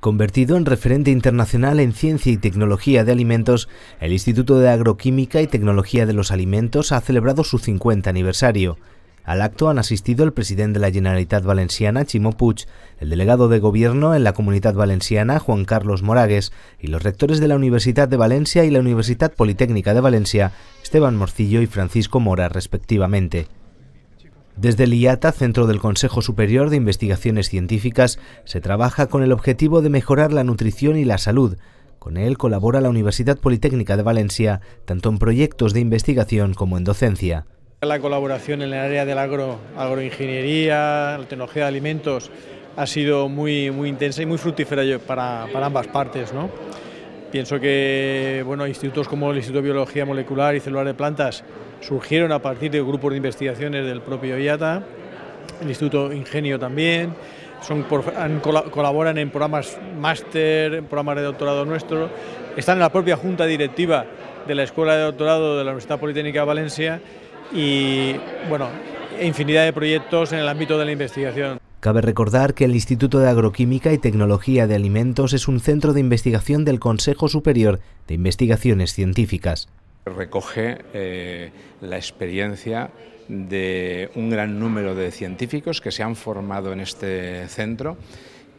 Convertido en referente internacional en ciencia y tecnología de alimentos, el Instituto de Agroquímica y Tecnología de los Alimentos ha celebrado su 50 aniversario. Al acto han asistido el presidente de la Generalitat Valenciana, Chimo Puig, el delegado de Gobierno en la Comunidad Valenciana, Juan Carlos Moragues, y los rectores de la Universidad de Valencia y la Universidad Politécnica de Valencia, Esteban Morcillo y Francisco Mora, respectivamente. Desde el IATA, Centro del Consejo Superior de Investigaciones Científicas, se trabaja con el objetivo de mejorar la nutrición y la salud. Con él colabora la Universidad Politécnica de Valencia, tanto en proyectos de investigación como en docencia. La colaboración en el área de la agroingeniería, la tecnología de alimentos, ha sido muy, muy intensa y muy fructífera para, para ambas partes. ¿no? Pienso que bueno, institutos como el Instituto de Biología Molecular y Celular de Plantas surgieron a partir de grupos de investigaciones del propio IATA, el Instituto Ingenio también, son, colaboran en programas máster, en programas de doctorado nuestro, están en la propia junta directiva de la Escuela de Doctorado de la Universidad Politécnica de Valencia y, bueno, infinidad de proyectos en el ámbito de la investigación. Cabe recordar que el Instituto de Agroquímica y Tecnología de Alimentos es un centro de investigación del Consejo Superior de Investigaciones Científicas. Recoge eh, la experiencia de un gran número de científicos que se han formado en este centro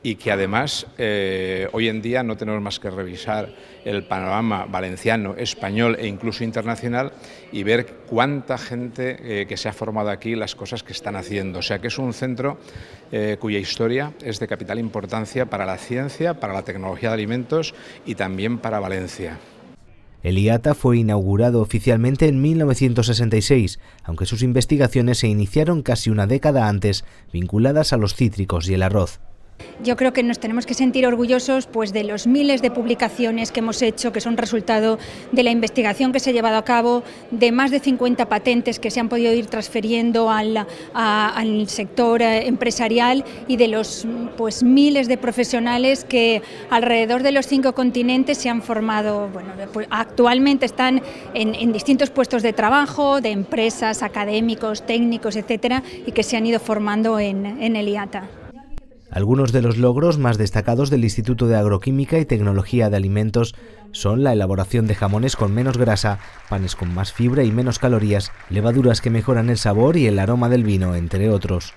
y que además eh, hoy en día no tenemos más que revisar el panorama valenciano, español e incluso internacional y ver cuánta gente eh, que se ha formado aquí las cosas que están haciendo. O sea que es un centro eh, cuya historia es de capital importancia para la ciencia, para la tecnología de alimentos y también para Valencia. El IATA fue inaugurado oficialmente en 1966, aunque sus investigaciones se iniciaron casi una década antes, vinculadas a los cítricos y el arroz. Yo creo que nos tenemos que sentir orgullosos pues, de los miles de publicaciones que hemos hecho, que son resultado de la investigación que se ha llevado a cabo, de más de 50 patentes que se han podido ir transfiriendo al, sector eh, empresarial y de los pues, miles de profesionales que alrededor de los cinco continentes se han formado. Bueno, pues, actualmente están en, distintos puestos de trabajo, de empresas, académicos, técnicos, etcétera, y que se han ido formando en, en el IATA. Algunos de los logros más destacados del Instituto de Agroquímica y Tecnología de Alimentos son la elaboración de jamones con menos grasa, panes con más fibra y menos calorías, levaduras que mejoran el sabor y el aroma del vino, entre otros.